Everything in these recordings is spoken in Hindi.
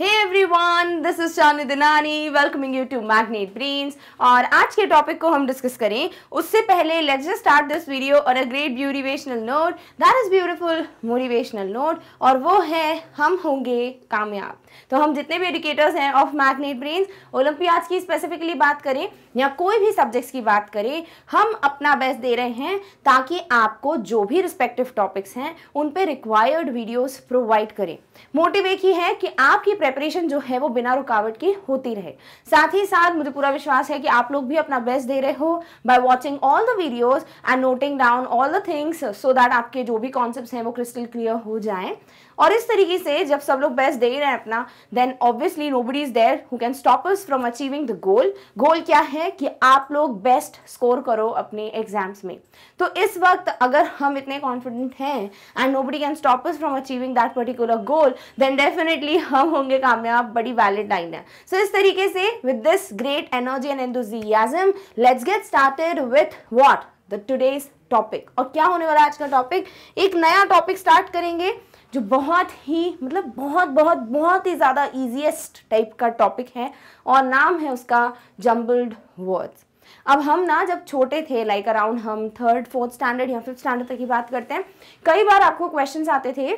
Hey everyone this is Shani Dinani welcoming you to Magnet Brains और आज के टॉपिक को हम डिस्कस करें उससे पहले let's just start this video और अ ग्रेट ब्यूटिवेशनल note that is beautiful motivational note और वो है हम होंगे कामयाब तो हम जितने भी एडुकेटर्स हैं ऑफ मैग्नेट ब्रेन्स ओलंपियाज की स्पेसिफिकली बात करें या कोई भी सब्जेक्ट्स की बात करें हम अपना बेस्ट दे रहे हैं ताकि आपको जो भी रिस्पेक्टिव टॉपिक्स हैं उन पर रिक्वायर्ड वीडियोज़ प्रोवाइड करें मोटिव एक ही है कि आपकी प्रेपरेशन जो है वो बिना रुकावट की होती रहे साथ ही साथ मुझे पूरा विश्वास है कि आप लोग भी अपना बेस्ट दे रहे हो by watching all the videos and noting down all the things so that आपके जो भी कॉन्सेप्ट हैं वो क्रिस्टल क्लियर हो जाए और इस तरीके से जब सब लोग बेस्ट दे रहे हैं अपना then obviously nobody is there who can stop us from achieving the goal goal क्या है कि आप लोग बेस्ट स्कोर करो अपने एग्जाम्स में तो इस वक्त अगर हम इतने कॉन्फिडेंट हैं and nobody can stop us from achieving that particular goal then definitely हम होंगे लिए कामयाब बड़ी वैलिड लाइन है सो so, इस तरीके से with this great energy and enthusiasm let's get started with what the today's topic और क्या होने वाला आज का टॉपिक एक नया टॉपिक स्टार्ट करेंगे जो बहुत ही मतलब बहुत बहुत बहुत ही ज़्यादा इजीएस्ट टाइप का टॉपिक है और नाम है उसका जम्बल्ड वर्ड्स अब हम ना जब छोटे थे लाइक अराउंड हम थर्ड फोर्थ स्टैंडर्ड या फिफ्थ स्टैंडर्ड तक की बात करते हैं कई बार आपको क्वेश्चंस आते थे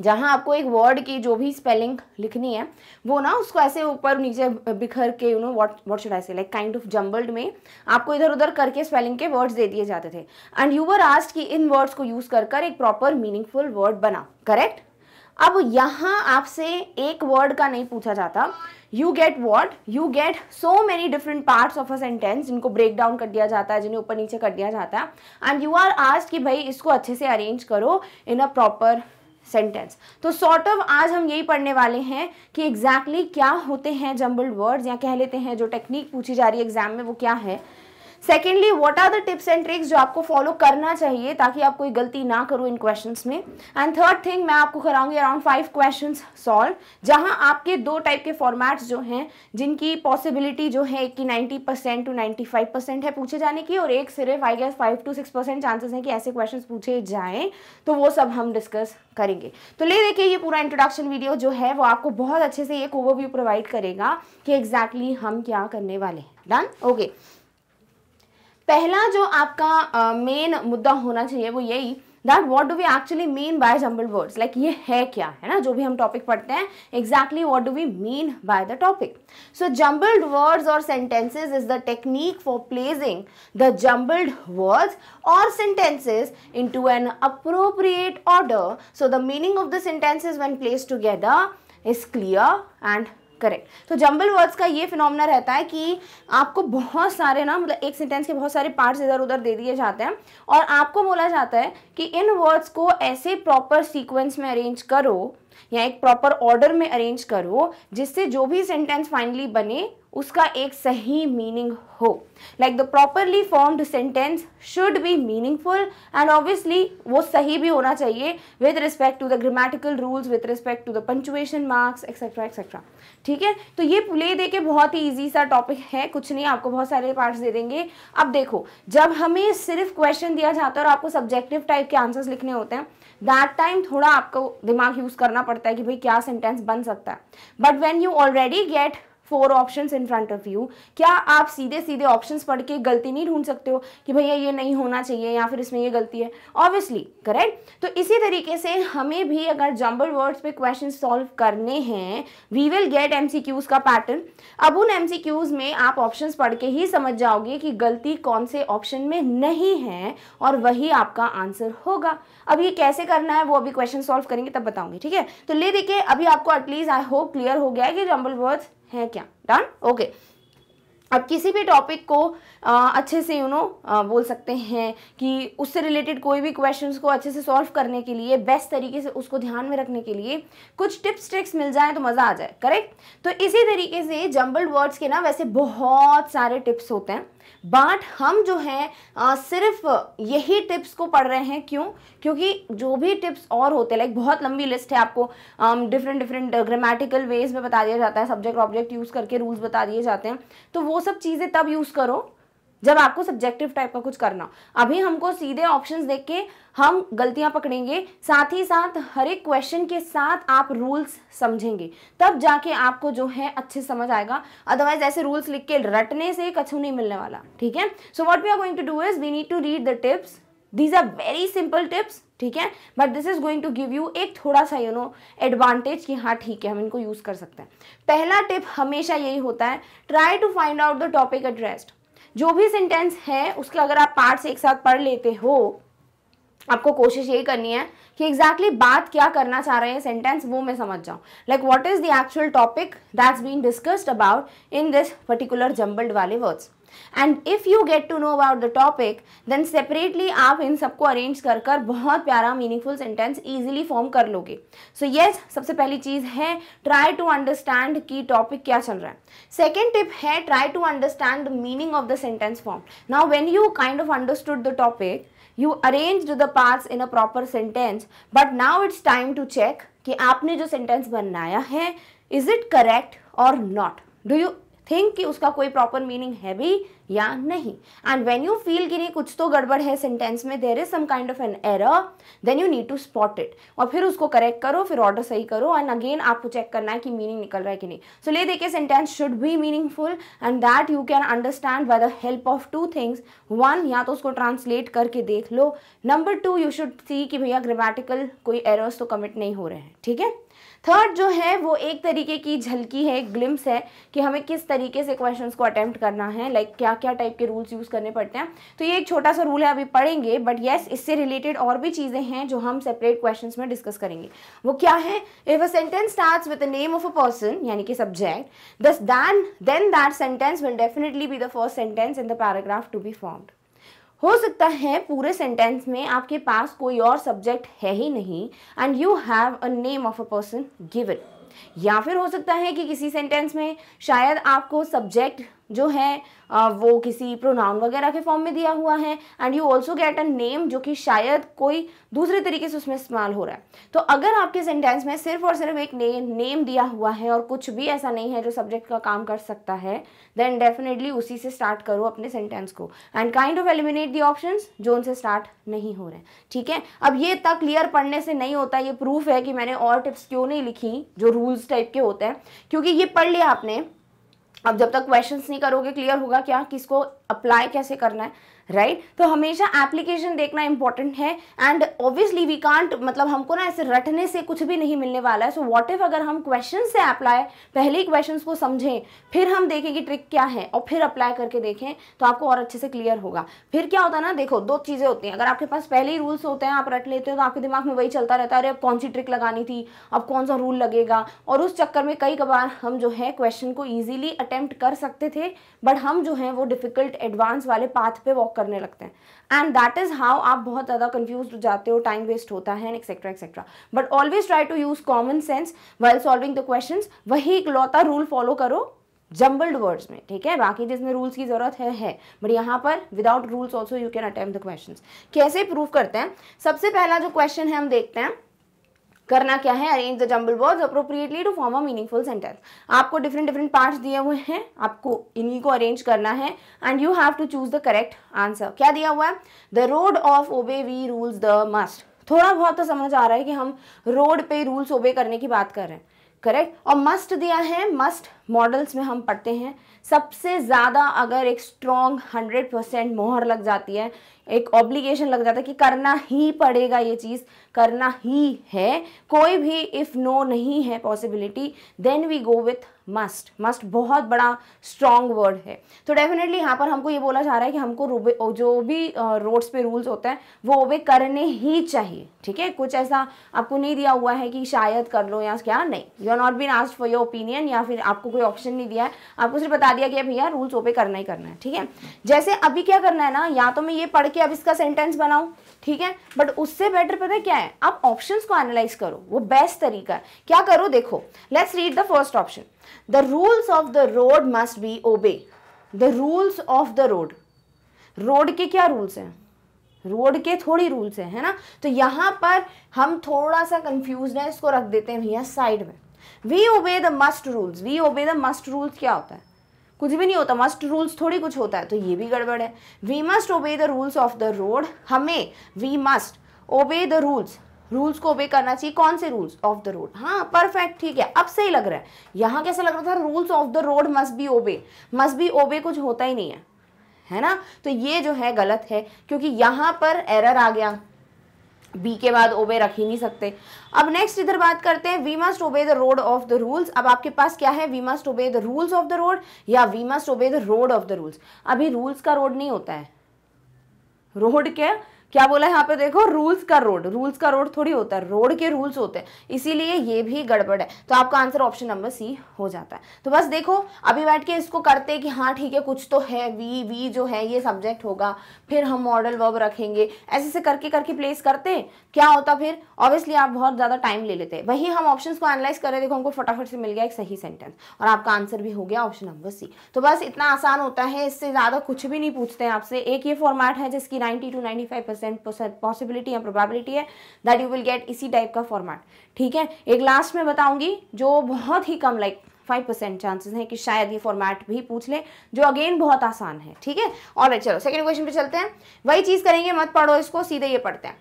जहाँ आपको एक वर्ड की जो भी स्पेलिंग लिखनी है वो ना उसको ऐसे ऊपर नीचे बिखर के you know what what should I say like kind of jumbled में आपको इधर उधर करके स्पेलिंग के वर्ड्स दे दिए जाते थे एंड यू वर आस्ट कि इन वर्ड्स को यूज़ कर कर एक प्रॉपर मीनिंगफुल वर्ड बना करेक्ट अब यहाँ आपसे एक वर्ड का नहीं पूछा जाता you get what you get so many different parts of a sentence जिनको ब्रेक डाउन कर दिया जाता है जिन्हें ऊपर नीचे कर दिया जाता है एंड यू आर आज कि भाई इसको अच्छे से अरेंज करो इन अ प्रॉपर सेंटेंस तो सॉर्ट sort ऑफ of आज हम यही पढ़ने वाले हैं कि एग्जैक्टली exactly क्या होते हैं जम्बल्ड वर्ड्स या कह लेते हैं जो टेक्निक पूछी जा रही है एग्जाम में वो क्या है secondly what are the tips and tricks जो आपको फॉलो करना चाहिए ताकि आप कोई गलती ना करो इन क्वेश्चन में एंड थर्ड थिंग मैं आपको कराऊंगी अराउंड फाइव क्वेश्चन सॉल्व जहां आपके दो टाइप के फॉर्मेट्स जो हैं जिनकी पॉसिबिलिटी जो है कि की ninety percent to ninety five percent है पूछे जाने की और एक सिर्फ I guess five to six percent chances हैं कि ऐसे क्वेश्चन पूछे जाएँ तो वो सब हम डिस्कस करेंगे तो ले देखिए ये पूरा इंट्रोडक्शन वीडियो जो है वो आपको बहुत अच्छे से एक ओवरव्यू प्रोवाइड करेगा कि एग्जैक्टली exactly हम क्या करने वाले हैं डन ओके okay. पहला जो आपका मेन uh, मुद्दा होना चाहिए वो यही that what do we actually mean by jumble words like ये है क्या है ना जो भी हम टॉपिक पढ़ते हैं exactly what do we mean by the topic so jumbled words और sentences is the technique for placing the jumbled words और sentences into an appropriate order so the meaning of the sentences when placed together is clear and correct तो जम्बल वर्ड्स का ये फिनोमना रहता है कि आपको बहुत सारे ना मतलब एक सेंटेंस के बहुत सारे पार्ट्स इधर उधर दे दिए जाते हैं और आपको बोला जाता है कि इन वर्ड्स को ऐसे प्रॉपर सीक्वेंस में अरेंज करो या एक प्रॉपर ऑर्डर में अरेंज करो जिससे जो भी सेंटेंस फाइनली बने उसका एक सही मीनिंग हो like the properly formed sentence should be meaningful and obviously वो सही भी होना चाहिए with respect to the grammatical rules with respect to the punctuation marks etcetera etcetera ठीक है तो ये प्ले दे के बहुत ही ईजी सा टॉपिक है कुछ नहीं आपको बहुत सारे पार्ट्स दे देंगे अब देखो जब हमें सिर्फ क्वेश्चन दिया जाता है और आपको सब्जेक्टिव टाइप के आंसर्स लिखने होते हैं दैट टाइम थोड़ा आपको दिमाग यूज़ करना पड़ता है कि भाई क्या सेंटेंस बन सकता है but when you already get four option in front of you क्या आप सीधे सीधे ऑप्शन पढ़ के गलती नहीं ढूंढ सकते हो कि भैया ये नहीं होना चाहिए या फिर इसमें ये गलती है ऑब्वियसली करेक्ट तो इसी तरीके से हमें भी अगर जम्बल वर्ड्स पे क्वेश्चन सॉल्व करने हैं वी विल गेट एम का पैटर्न अब उन एम में आप ऑप्शन पढ़ के ही समझ जाओगे कि गलती कौन से ऑप्शन में नहीं है और वही आपका आंसर होगा अब ये कैसे करना है वो अभी क्वेश्चन सॉल्व करेंगे तब बताऊंगी ठीक है तो ले देखिए अभी आपको एटलीस्ट आई होप क्लियर हो गया है कि जम्बल वर्ड्स है क्या डन ओके अब किसी भी टॉपिक को आ, अच्छे से यू नो बोल सकते हैं कि उससे रिलेटेड कोई भी क्वेश्चंस को अच्छे से सॉल्व करने के लिए बेस्ट तरीके से उसको ध्यान में रखने के लिए कुछ टिप्स ट्रिक्स मिल जाए तो मज़ा आ जाए करेक्ट तो इसी तरीके से जम्बल्ड वर्ड्स के ना वैसे बहुत सारे टिप्स होते हैं बट हम जो है आ, सिर्फ यही टिप्स को पढ़ रहे हैं क्यों क्योंकि जो भी टिप्स और होते हैं लाइक बहुत लंबी लिस्ट है आपको डिफरेंट डिफरेंट ग्रामेटिकल वेज में बता दिया जाता है सब्जेक्ट ऑब्जेक्ट यूज़ करके रूल्स बता दिए जाते हैं तो वो सब चीज़ें तब यूज़ करो जब आपको सब्जेक्टिव टाइप का कुछ करना अभी हमको सीधे ऑप्शंस देख के हम गलतियां पकड़ेंगे साथ ही साथ हर एक क्वेश्चन के साथ आप रूल्स समझेंगे तब जाके आपको जो है अच्छे समझ आएगा अदरवाइज ऐसे रूल्स लिख के रटने से कछु नहीं मिलने वाला ठीक है so what we are going to do is we need to read the tips these are very simple tips ठीक है but this is going to give you एक थोड़ा सा यू नो एडवांटेज कि हाँ ठीक है हम इनको यूज़ कर सकते हैं पहला टिप हमेशा यही होता है try to find out the topic addressed जो भी सेंटेंस है उसके अगर आप पार्ट्स एक साथ पढ़ लेते हो आपको कोशिश यही करनी है कि एग्जैक्टली exactly बात क्या करना चाह रहे हैं सेंटेंस वो मैं समझ जाऊँ like what is the actual topic that's been discussed about in this particular jumbled वाले words and if you get to know about the topic then separately आप इन सबको अरेंज कर कर बहुत प्यारा मीनिंगफुल सेंटेंस ईजिली फॉर्म कर लोगे सो so, येस yes, सबसे पहली चीज़ है ट्राई टू अंडरस्टैंड की टॉपिक क्या चल रहा है सेकेंड टिप है try to understand the meaning of the sentence form now when you kind of understood the topic you arrange the parts in a proper sentence but now it's time to check कि आपने जो सेंटेंस बनाया है इज इट करेक्ट और नॉट डू यू थिंक कि उसका कोई प्रॉपर मीनिंग है भी या नहीं एंड व्हेन यू फील कि नहीं कुछ तो गड़बड़ है सेंटेंस में there is some kind of an error then you need to spot it और फिर उसको करेक्ट करो फिर ऑर्डर सही करो एंड अगेन आपको चेक करना है कि मीनिंग निकल रहा है कि नहीं सो ले देखिए sentence should be meaningful and that you can understand by the help of two things one या तो उसको ट्रांसलेट करके देख लो number two you should see कि भैया ग्रामेटिकल कोई एरर्स तो कमिट नहीं हो रहे हैं ठीक है थर्ड जो है वो एक तरीके की झलकी है ग्लिम्स है कि हमें किस तरीके से क्वेश्चंस को अटैम्प्ट करना है लाइक like क्या क्या टाइप के रूल्स यूज़ करने पड़ते हैं तो ये एक छोटा सा रूल है अभी पढ़ेंगे बट येस yes, इससे रिलेटेड और भी चीज़ें हैं जो हम सेपरेट क्वेश्चन में डिस्कस करेंगे वो क्या है if a sentence start with the name of a person यानी कि subject thus than then that sentence will definitely be the first sentence in the paragraph to be formed हो सकता है पूरे सेंटेंस में आपके पास कोई और सब्जेक्ट है ही नहीं and you have a name of a person given या फिर हो सकता है कि किसी सेंटेंस में शायद आपको सब्जेक्ट जो है वो किसी प्रोनाउन वगैरह के फॉर्म में दिया हुआ है and you also get a name जो कि शायद कोई दूसरे तरीके से उसमें इस्तेमाल हो रहा है तो अगर आपके सेंटेंस में सिर्फ और सिर्फ एक ने, नेम दिया हुआ है और कुछ भी ऐसा नहीं है जो सब्जेक्ट का काम कर सकता है देन डेफिनेटली उसी से स्टार्ट करो अपने सेंटेंस को and kind of eliminate the option जो उनसे स्टार्ट नहीं हो रहे ठीक है अब ये तक क्लियर पढ़ने से नहीं होता ये प्रूफ है कि मैंने और टिप्स क्यों नहीं लिखी जो रूल्स टाइप के होते हैं क्योंकि ये पढ़ लिया आपने अब जब तक क्वेश्चंस नहीं करोगे क्लियर होगा क्या किसको अप्लाई कैसे करना है राइट right? तो हमेशा एप्लीकेशन देखना इंपॉर्टेंट है एंड ऑब्वियसली वी कांट मतलब हमको ना ऐसे रटने से कुछ भी नहीं मिलने वाला है सो वॉट इफ अगर हम क्वेश्चन से अप्लाई पहले क्वेश्चन को समझें फिर हम देखें कि ट्रिक क्या है और फिर अप्लाई करके देखें तो आपको और अच्छे से क्लियर होगा फिर क्या होता है ना देखो दो चीज़ें होती हैं अगर आपके पास पहले ही रूल्स होते हैं आप रट लेते हो तो आपके दिमाग में वही चलता रहता है अरे अब कौन सी ट्रिक लगानी थी अब कौन सा रूल लगेगा और उस चक्कर में कई कबार हम जो है क्वेश्चन को ईजिली अटेम्प्ट कर सकते थे बट हम जो है वो डिफिकल्ट एडवांस वाले पाथ पे वॉक करने लगते हैं एंड दैट इज़ हाउ आप बहुत ज़्यादा कंफ्यूज हो जाते हो टाइम वेस्ट होता है etcetera etcetera but always try to use common sense well solving the question वही इकलौता रूल फॉलो करो जम्बल्ड वर्ड्स में ठीक है बाकी जिसमें रूल्स की ज़रूरत है है बट यहाँ पर without rules also you can attempt the question कैसे प्रूव करते हैं सबसे पहला जो क्वेश्चन है हम देखते हैं करना क्या है arrange the jumble words appropriately to form a meaningful sentence आपको डिफरेंट डिफरेंट पार्ट्स दिए हुए हैं आपको इन्हीं को अरेंज करना है and you have to choose the correct answer क्या दिया हुआ है the road of obey we rules the must थोड़ा बहुत तो समझ आ रहा है कि हम रोड पे रूल्स ओबे करने की बात कर रहे हैं करेक्ट और मस्ट दिया है मस्ट मॉडल्स में हम पढ़ते हैं सबसे ज़्यादा अगर एक स्ट्रॉन्ग हंड्रेड परसेंट मोहर लग जाती है एक ऑब्लिगेशन लग जाता है कि करना ही पड़ेगा ये चीज़ करना ही है कोई भी इफ़ नो no नहीं है possibility then we go with must must बहुत बड़ा स्ट्रॉन्ग वर्ड है तो डेफिनेटली यहाँ पर हमको ये बोला जा रहा है कि हमको जो भी रोड्स पे रूल्स होते हैं वो ओबे करने ही चाहिए ठीक है कुछ ऐसा आपको नहीं दिया हुआ है कि शायद कर लो या क्या नहीं you are not been asked for your opinion या फिर आपको कोई ऑप्शन नहीं दिया है आपको सिर्फ बता दिया कि भैया रूल्स ओबे करना ही करना है ठीक है जैसे अभी क्या करना है ना या तो मैं ये पढ़ के अब इसका सेंटेंस बनाऊँ ठीक है बट उससे बेटर पता है क्या है आप ऑप्शंस को एनालाइज करो वो बेस्ट तरीका है क्या करो देखो let's read the first option the rules of the road must be obey the rules of the road road के क्या रूल्स हैं रोड के थोड़ी रूल्स हैं है ना तो यहाँ पर हम थोड़ा सा कंफ्यूज है इसको रख देते हैं भैया साइड में we obey the must rules we obey the must rules क्या होता है कुछ भी नहीं होता मस्ट रूल्स थोड़ी कुछ होता है तो ये भी गड़बड़ है we must obey the rules of the road हमें we must obey the rules rules को ओबे करना चाहिए कौन से रूल्स ऑफ द रोड हाँ परफेक्ट ठीक है अब सही लग रहा है यहाँ कैसा लग रहा था rules of the road must be obey must be obey कुछ होता ही नहीं है है ना तो ये जो है गलत है क्योंकि यहाँ पर एरर आ गया बी के बाद ओबे रख ही नहीं सकते अब नेक्स्ट इधर बात करते हैं we must obey the road of the rules अब आपके पास क्या है we must obey the rules of the road या we must obey the road of the rules अभी रूल्स का रोड नहीं होता है रोड क्या क्या बोला यहाँ पे देखो रूल्स का रोड रूल्स का रोड थोड़ी होता है रोड के रूल्स होते हैं इसीलिए ये भी गड़बड़ है तो आपका आंसर ऑप्शन नंबर सी हो जाता है तो बस देखो अभी बैठ के इसको करते हैं कि हाँ ठीक है कुछ तो है वी वी जो है ये सब्जेक्ट होगा फिर हम मॉडल वर्ब रखेंगे ऐसे ऐसे करके करके प्लेस करते क्या होता फिर ऑब्वियसली आप बहुत ज़्यादा टाइम ले लेते हैं वही हम ऑप्शन को एनालाइज करें देखो हमको फटाफट से मिल गया एक सही सेंटेंस और आपका आंसर भी हो गया ऑप्शन नंबर सी तो बस इतना आसान होता है इससे ज़्यादा कुछ भी नहीं पूछते हैं आपसे एक ये फॉर्मेट है जिसकी ninety two ninety percent possibility या प्रोबेबिलिटी है दैट यू विल गेट इसी टाइप का फॉर्मेट ठीक है एक लास्ट में बताऊंगी जो बहुत ही कम लाइक फाइव परसेंट चांसेस है कि शायद ये फॉर्मेट भी पूछ ले जो अगेन बहुत आसान है ठीक है और right, चलो सेकेंड क्वेश्चन पे चलते हैं वही चीज़ करेंगे मत पढ़ो इसको सीधे ये पढ़ते हैं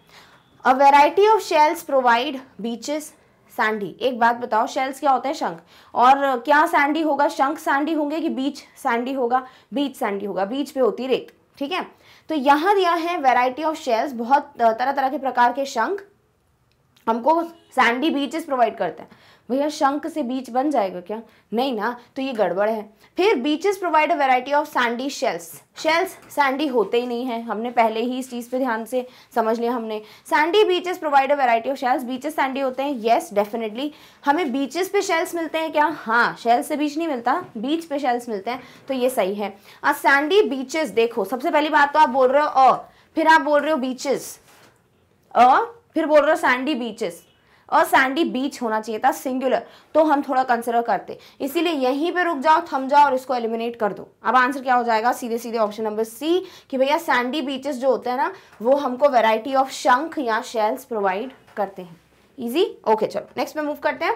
a variety of shells provide beaches sandy एक बात बताओ शेल्स क्या होते हैं शंख और क्या सैंडी होगा शंख सैंडी होंगे कि बीच सैंडी होगा बीच सैंडी होगा बीच पे होती रेत ठीक है तो यहां दिया है वेराइटी ऑफ शेल्स बहुत तरह तरह के प्रकार के शंख हमको सैंडी बीचेस प्रोवाइड करते हैं भैया शंख से बीच बन जाएगा क्या नहीं ना तो ये गड़बड़ है फिर beaches provide a variety of sandy shells shells sandy होते ही नहीं है हमने पहले ही इस चीज़ पे ध्यान से समझ लिया हमने sandy beaches provide a variety of shells beaches sandy होते हैं येस डेफिनेटली हमें बीचेस पे शेल्स मिलते हैं क्या हाँ शेल्स से बीच नहीं मिलता बीच पे शेल्स मिलते हैं तो ये सही है अ सैंडी बीचेस देखो सबसे पहली बात तो आप बोल रहे हो अ फिर आप बोल रहे हो बीचेस अ फिर बोल रहे हो सैंडी बीचेस और सैंडी बीच होना चाहिए था सिंगुलर तो हम थोड़ा कंसिडर करते इसीलिए यहीं पे रुक जाओ थम जाओ और इसको एलिमिनेट कर दो अब आंसर क्या हो जाएगा सीधे सीधे ऑप्शन नंबर सी कि भैया सैंडी बीचेस जो होते हैं ना वो हमको वेराइटी ऑफ शंख या शेल्स प्रोवाइड करते हैं ईजी ओके okay, चलो नेक्स्ट में मूव करते हैं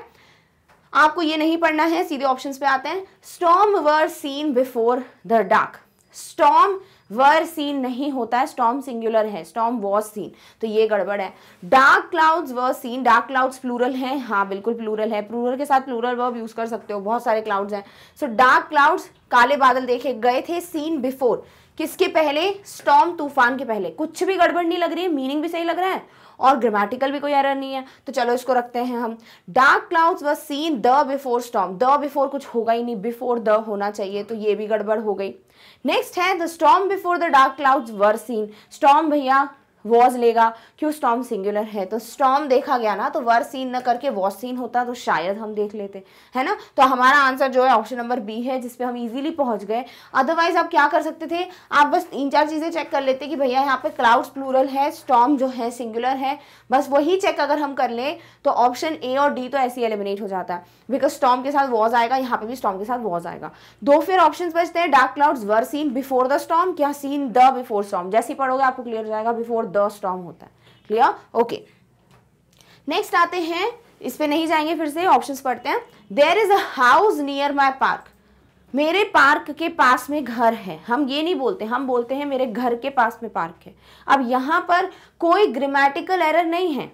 आपको ये नहीं पढ़ना है सीधे ऑप्शन पे आते हैं storm were seen before the dark storm were seen नहीं होता है स्टॉम सिंगुलर है स्टॉम वॉज सीन तो ये गड़बड़ है dark clouds were seen dark clouds plural हैं हाँ बिल्कुल प्लूरल है प्लूरल के साथ प्लूरल वर्ब यूज़ कर सकते हो बहुत सारे क्लाउड्स हैं सो डार्क क्लाउड्स काले बादल देखे गए थे सीन बिफोर किसके पहले स्टॉम तूफान के पहले कुछ भी गड़बड़ नहीं लग रही है मीनिंग भी सही लग रहा है और ग्रामेटिकल भी कोई एरर नहीं है तो चलो इसको रखते हैं हम dark clouds were seen the before storm the before कुछ होगा ही नहीं बिफोर द होना चाहिए तो ये भी गड़बड़ हो गई नेक्स्ट है the storm before the dark clouds were seen storm भैया वॉज लेगा क्यों स्टॉम सिंगुलर है तो स्टॉम देखा गया ना तो वर सीन न करके वॉज सीन होता तो शायद हम देख लेते है ना तो हमारा आंसर जो है ऑप्शन नंबर बी है जिसपे हम इजीली पहुंच गए अदरवाइज आप क्या कर सकते थे आप बस तीन चार चीज़ें चेक कर लेते कि भैया यहाँ पे क्लाउड्स प्लूरल है स्टॉम जो है सिंगुलर है बस वही चेक अगर हम कर लें तो ऑप्शन ए और डी तो ऐसे ही एलिमिनेट हो जाता है बिकॉज स्टॉम के साथ वॉज आएगा यहाँ पे भी स्टॉम के साथ वॉज आएगा दो फिर ऑप्शन बचते हैं dark clouds were seen before the storm क्या सीन द बिफोर स्टॉम जैसे पढ़ोगे आपको क्लियर हो जाएगा बिफोर द स्टॉम होता है क्लियर ओके नेक्स्ट आते हैं इस पे नहीं जाएंगे फिर से ऑप्शन पढ़ते हैं there is a house near my park मेरे पार्क के पास में घर है हम ये नहीं बोलते हम बोलते हैं मेरे घर के पास में पार्क है अब यहाँ पर कोई ग्रामेटिकल एरर नहीं है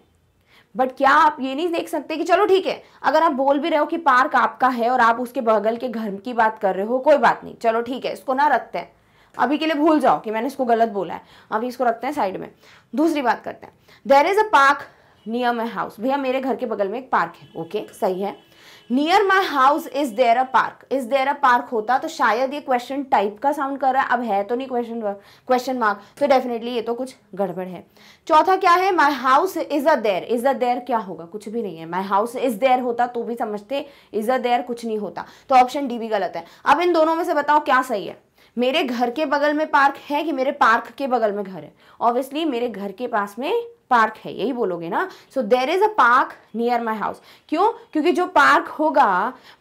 बट क्या आप ये नहीं देख सकते कि चलो ठीक है अगर आप बोल भी रहे हो कि पार्क आपका है और आप उसके बगल के घर की बात कर रहे हो कोई बात नहीं चलो ठीक है इसको ना रखते हैं अभी के लिए भूल जाओ कि मैंने इसको गलत बोला है अभी इसको रखते हैं साइड में दूसरी बात करते हैं there is a park near my house भैया मेरे घर के बगल में एक पार्क है ओके okay, सही है near my house is there a park is there a park होता तो शायद ये क्वेश्चन टाइप का साउंड कर रहा है अब है तो नहीं क्वेश्चन क्वेश्चन मार्क तो डेफिनेटली ये तो कुछ गड़बड़ है चौथा क्या है my house is a there is a there क्या होगा कुछ भी नहीं है माई हाउस इज देयर होता तो भी समझते इज अ देयर कुछ नहीं होता तो ऑप्शन डी भी गलत है अब इन दोनों में से बताओ क्या सही है मेरे घर के बगल में पार्क है कि मेरे पार्क के बगल में घर है ऑब्वियसली मेरे घर के पास में पार्क है यही बोलोगे ना so there is a park near my house क्यों क्योंकि जो पार्क होगा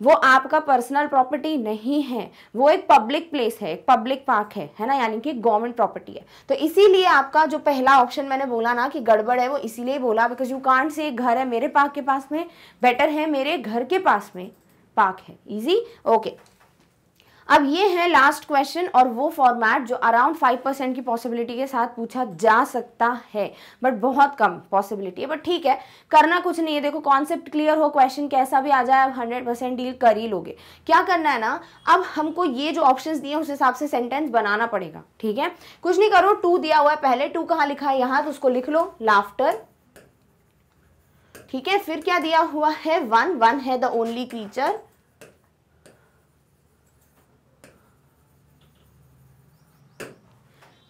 वो आपका पर्सनल प्रॉपर्टी नहीं है वो एक पब्लिक प्लेस है एक पब्लिक पार्क है है ना यानी कि गवर्नमेंट प्रॉपर्टी है तो इसीलिए आपका जो पहला ऑप्शन मैंने बोला ना कि गड़बड़ है वो इसीलिए बोला बिकॉज यू कांट से एक घर है मेरे पार्क के पास में बेटर है मेरे घर के पास में पार्क है इजी ओके okay. अब ये है लास्ट क्वेश्चन और वो फॉर्मेट जो अराउंड फाइव परसेंट की पॉसिबिलिटी के साथ पूछा जा सकता है बट बहुत कम पॉसिबिलिटी है बट ठीक है करना कुछ नहीं है देखो कॉन्सेप्ट क्लियर हो क्वेश्चन कैसा भी आ जाए अब हंड्रेड परसेंट डील कर ही लोगे क्या करना है ना अब हमको ये जो ऑप्शन दिए उस हिसाब से सेंटेंस बनाना पड़ेगा ठीक है कुछ नहीं करो टू दिया हुआ है पहले टू कहाँ लिखा है यहाँ तो उसको लिख लो लाफ्टर ठीक है फिर क्या दिया हुआ है वन वन है द ओनली क्रीचर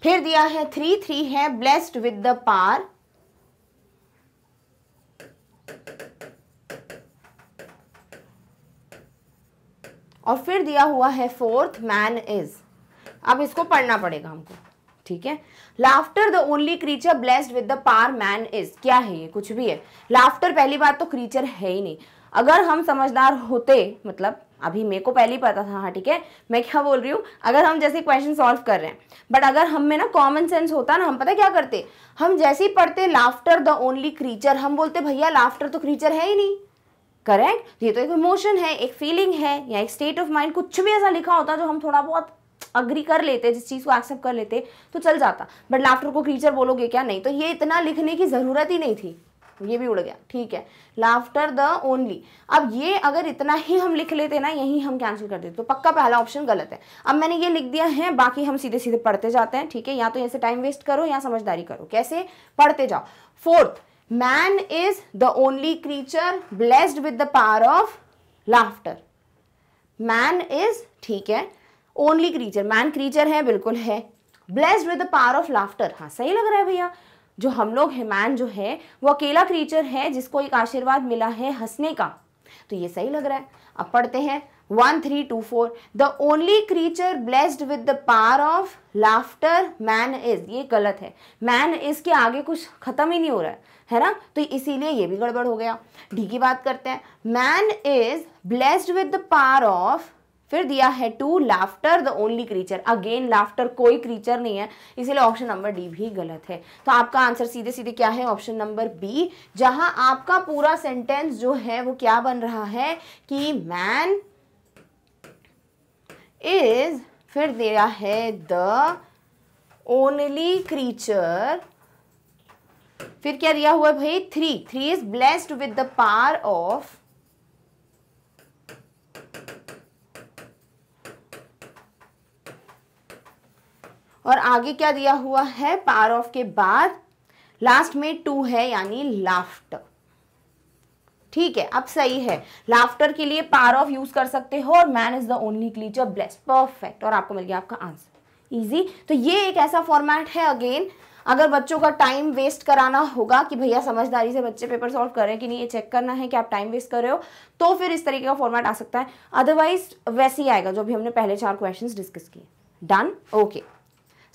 फिर दिया है थ्री थ्री है ब्लेस्ड विद द पार और फिर दिया हुआ है फोर्थ मैन इज अब इसको पढ़ना पड़ेगा हमको ठीक है laughter the only creature blessed with the power man is क्या है ये कुछ भी है लाफ्टर पहली बात तो क्रीचर है ही नहीं अगर हम समझदार होते मतलब अभी मेरे को पहले ही पता था हाँ ठीक है मैं क्या बोल रही हूँ अगर हम जैसे क्वेश्चन सॉल्व कर रहे हैं बट अगर हम में ना कॉमन सेंस होता ना हम पता क्या करते हम जैसे ही पढ़ते लाफ्टर द ओनली क्रीचर हम बोलते भैया लाफ्टर तो क्रीचर है ही नहीं करेक्ट ये तो एक इमोशन है एक फीलिंग है या एक स्टेट ऑफ माइंड कुछ भी ऐसा लिखा होता जो हम थोड़ा बहुत अग्री कर लेते जिस चीज़ को एक्सेप्ट कर लेते तो चल जाता बट लाफ्टर को क्रीचर बोलोगे क्या नहीं तो ये इतना लिखने की ज़रूरत ही नहीं थी तो ये भी उड़ गया ठीक है लाफ्टर द ओनली अब ये अगर इतना ही हम लिख लेते ना यही हम कैंसिल कर देते तो पक्का पहला ऑप्शन गलत है अब मैंने ये लिख दिया है बाकी हम सीधे सीधे पढ़ते जाते हैं ठीक है या तो ऐसे टाइम वेस्ट करो या समझदारी करो कैसे पढ़ते जाओ fourth man is the only creature blessed with the power of laughter man is ठीक है ओनली क्रीचर मैन क्रीचर है बिल्कुल है blessed with the power of laughter हाँ सही लग रहा है भैया जो हम लोग हैं मैन जो है वो अकेला क्रीचर है जिसको एक आशीर्वाद मिला है हंसने का तो ये सही लग रहा है अब पढ़ते हैं one three two four the only creature blessed with the power of laughter man is ये गलत है मैन इज के आगे कुछ खत्म ही नहीं हो रहा है है ना तो इसीलिए ये भी गड़बड़ हो गया ढी की बात करते हैं man is blessed with the power of फिर दिया है two laughter the only creature again laughter कोई क्रीचर नहीं है इसीलिए ऑप्शन नंबर डी भी गलत है तो आपका आंसर सीधे सीधे क्या है ऑप्शन नंबर बी जहां आपका पूरा सेंटेंस जो है वो क्या बन रहा है कि मैन इज फिर दिया है द ओनली क्रीचर फिर क्या दिया हुआ है भाई three three is blessed with the power of और आगे क्या दिया हुआ है पार ऑफ के बाद लास्ट में टू है यानी लाफ्टर ठीक है अब सही है लाफ्टर के लिए पार ऑफ यूज कर सकते हो और man is the only creature bless perfect और आपको मिल गया आपका आंसर इजी तो ये एक ऐसा फॉर्मेट है अगेन अगर बच्चों का टाइम वेस्ट कराना होगा कि भैया समझदारी से बच्चे पेपर सॉल्व कर रहे हैं कि नहीं ये चेक करना है कि आप टाइम वेस्ट कर रहे हो तो फिर इस तरीके का फॉर्मेट आ सकता है अदरवाइज वैसे ही आएगा जो भी हमने पहले चार क्वेश्चंस डिस्कस किए done okay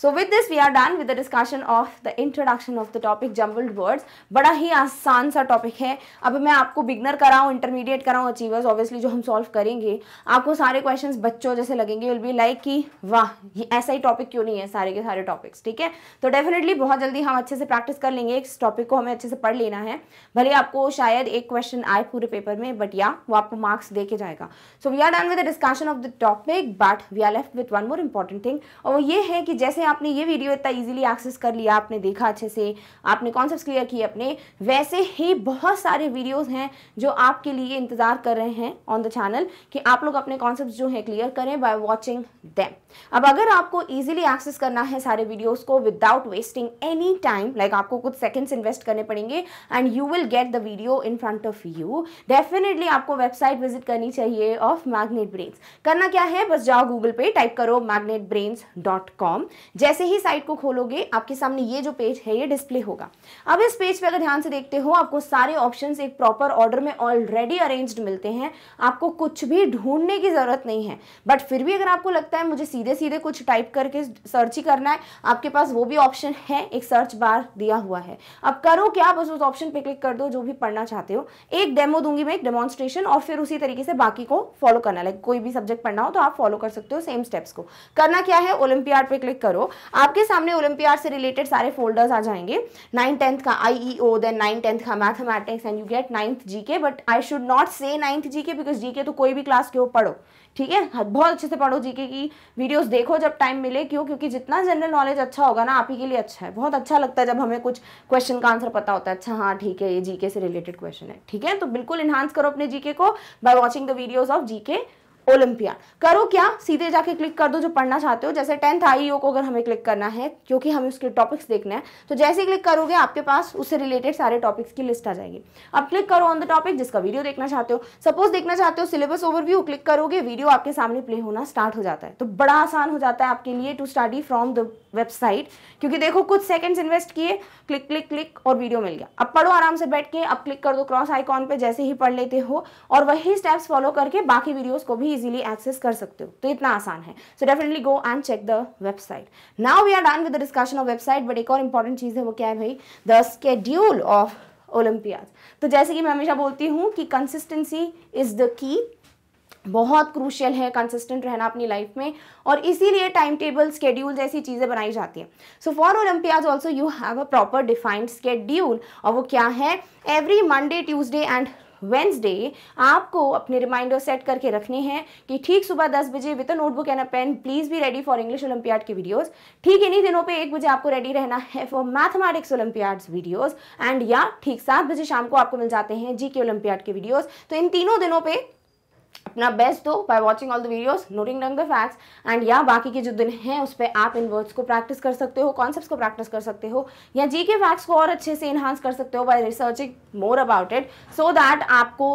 so with this we are done with the discussion of the introduction of the topic jumbled words बड़ा ही आसान सा टॉपिक है अब मैं आपको बिगनर कराऊँ इंटरमीडिएट कराऊँ अचीवर्स ऑब्वियसली जो हम सॉल्व करेंगे आपको सारे क्वेश्चन बच्चों जैसे लगेंगे विल बी लाइक कि वाह ये ऐसा ही टॉपिक क्यों नहीं है सारे के सारे टॉपिक्स ठीक है तो डेफिनेटली बहुत जल्दी हम अच्छे से प्रैक्टिस कर लेंगे इस टॉपिक को हमें अच्छे से पढ़ लेना है भले आपको शायद एक क्वेश्चन आए पूरे पेपर में बट या वो आपको मार्क्स दे के जाएगा so we are done with the discussion of the topic but we are left with one more important thing और वो ये है कि जैसे आपने ये वीडियो इतना इजीली एक्सेस कर लिया आपने देखा अच्छे से आपने कॉन्सेप्ट क्लियर किए अपने वैसे ही बहुत सारे वीडियोस हैं जो आपके लिए इंतज़ार कर रहे हैं ऑन द चैनल कि आप लोग अपने कॉन्सेप्ट जो हैं क्लियर करें बाय वॉचिंग दैम अब अगर आपको ईजिली एक्सेस करना है सारे वीडियोज़ को without wasting any time like आपको कुछ सेकेंड्स इन्वेस्ट करने पड़ेंगे and you will get the video in front of you definitely आपको वेबसाइट विजिट करनी चाहिए ऑफ मैग्नेट ब्रेन्स करना क्या है बस जाओ गूगल पे टाइप करो मैग्नेट ब्रेन्स डॉट कॉम जैसे ही साइट को खोलोगे आपके सामने ये जो पेज है ये डिस्प्ले होगा अब इस पेज पे अगर ध्यान से देखते हो आपको सारे ऑप्शंस एक प्रॉपर ऑर्डर में ऑलरेडी अरेंज्ड मिलते हैं आपको कुछ भी ढूंढने की ज़रूरत नहीं है बट फिर भी अगर आपको लगता है मुझे सीधे सीधे कुछ टाइप करके सर्च ही करना है आपके पास वो भी ऑप्शन है एक सर्च बार दिया हुआ है अब करो क्या बस उस ऑप्शन पे क्लिक कर दो जो भी पढ़ना चाहते हो एक डेमो दूंगी मैं एक डेमोन्स्ट्रेशन और फिर उसी तरीके से बाकी को फॉलो करना लाइक कोई भी सब्जेक्ट पढ़ना हो तो आप फॉलो कर सकते हो सेम स्टेप्स को करना क्या है ओलंपियाड पर क्लिक करो करो आपके सामने ओलंपियाड से रिलेटेड सारे फोल्डर्स आ जाएंगे नाइन टेंथ का आईईओ देन नाइन टेंथ का mathematics and you get ninth G K but I should not say ninth G K because जी तो कोई भी क्लास के हो पढ़ो ठीक है बहुत अच्छे से पढ़ो जीके की वीडियोस देखो जब टाइम मिले क्यों क्योंकि जितना जनरल नॉलेज अच्छा होगा ना आप ही के लिए अच्छा है बहुत अच्छा लगता है जब हमें कुछ क्वेश्चन का आंसर पता होता है अच्छा हाँ ठीक है ये जीके से रिलेटेड क्वेश्चन है ठीक है तो बिल्कुल इन्हांस करो अपने जीके को by watching the videos of GK olympiad करो क्या सीधे जाके क्लिक कर दो जो पढ़ना चाहते हो जैसे टेंथ आई को अगर हमें क्लिक करना है क्योंकि हमें उसके टॉपिक्स देखना है तो जैसे क्लिक करोगे आपके पास उससे रिलेटेड सारे टॉपिक्स की लिस्ट आ जाएगी अब क्लिक करो ऑन द टॉपिक जिसका वीडियो देखना चाहते हो सपोज देखना चाहते हो सिलेबस ओवरव्यू क्लिक करोगे वीडियो आपके सामने प्ले होना स्टार्ट हो जाता है तो बड़ा आसान हो जाता है आपके लिए to study from the website क्योंकि देखो कुछ सेकंड्स इन्वेस्ट किए क्लिक क्लिक क्लिक और वीडियो मिल गया अब पढ़ो आराम से बैठ के अब क्लिक कर दो क्रॉस आइकॉन पे जैसे ही पढ़ लेते हो और वही स्टेप्स फॉलो करके बाकी वीडियोस को भी इजीली एक्सेस कर सकते हो तो इतना आसान है so definitely go and check the website now we are done with the discussion of website but एक और इंपॉर्टेंट चीज़ है वो क्या है भाई द स्केड्यूल ऑफ ओलंपियाज तो जैसे कि मैं हमेशा बोलती हूँ कि कंसिस्टेंसी इज द की बहुत क्रूशियल है कंसिस्टेंट रहना अपनी लाइफ में और इसीलिए टाइम टेबल स्केड्यूल जैसी चीज़ें बनाई जाती हैं so for olympiads also you have a proper defined schedule और वो क्या है every Monday Tuesday and Wednesday आपको अपने रिमाइंडर सेट करके रखने हैं कि ठीक सुबह दस बजे with a notebook and a pen please भी रेडी फॉर इंग्लिश ओलंपियाड की वीडियोस ठीक इन्हीं दिनों पे एक बजे आपको रेडी रहना है for mathematics olympiads videos and या ठीक सात बजे शाम को आपको मिल जाते हैं जी के ओलंपियाड के वीडियोज़ तो इन तीनों दिनों पर अपना बेस्ट दो by watching all the videos noting down the facts and या बाकी के जो दिन हैं उस पर आप इन वर्ड्स को प्रैक्टिस कर सकते हो कॉन्सेप्ट्स को प्रैक्टिस कर सकते हो या जी के फैक्ट्स को और अच्छे से इन्हांस कर सकते हो by researching more about it so that आपको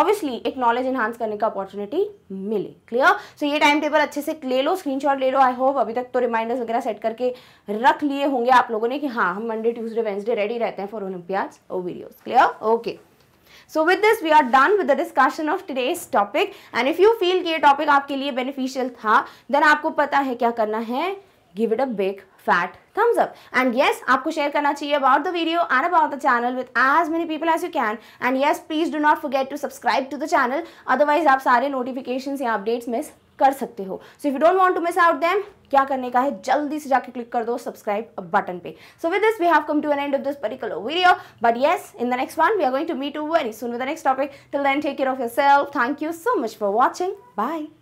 ऑब्वियसली एक नॉलेज इन्हांस करने का अपॉर्चुनिटी मिले क्लियर सो ये टाइम टेबल अच्छे से ले लो स्क्रीन ले लो आई होप अभी तक तो रिमाइंडर्स वगैरह सेट करके रख लिए होंगे आप लोगों ने कि हाँ हम मंडे ट्यूजडे वेंसडे रेडी रहते हैं फॉर ओलंपियाड्स और videos clear okay so with this we are done with the discussion of today's topic and if you feel कि ये टॉपिक आपके लिए बेनिफिशियल था देन आपको पता है क्या करना है give it a big fat thumbs up and yes आपको शेयर करना चाहिए about the video and about the channel with as many people as you can and yes please do not forget to subscribe to the channel otherwise आप सारे नोटिफिकेशन या अपडेट्स मिस कर सकते हो so if you don't want to miss out them क्या करने का है जल्दी से जाके क्लिक कर दो सब्सक्राइब बटन पे so with this we have come to an end of this particular video but yes in the next one we are going to meet to very soon with next topic till then take care of yourself thank you so much for watching bye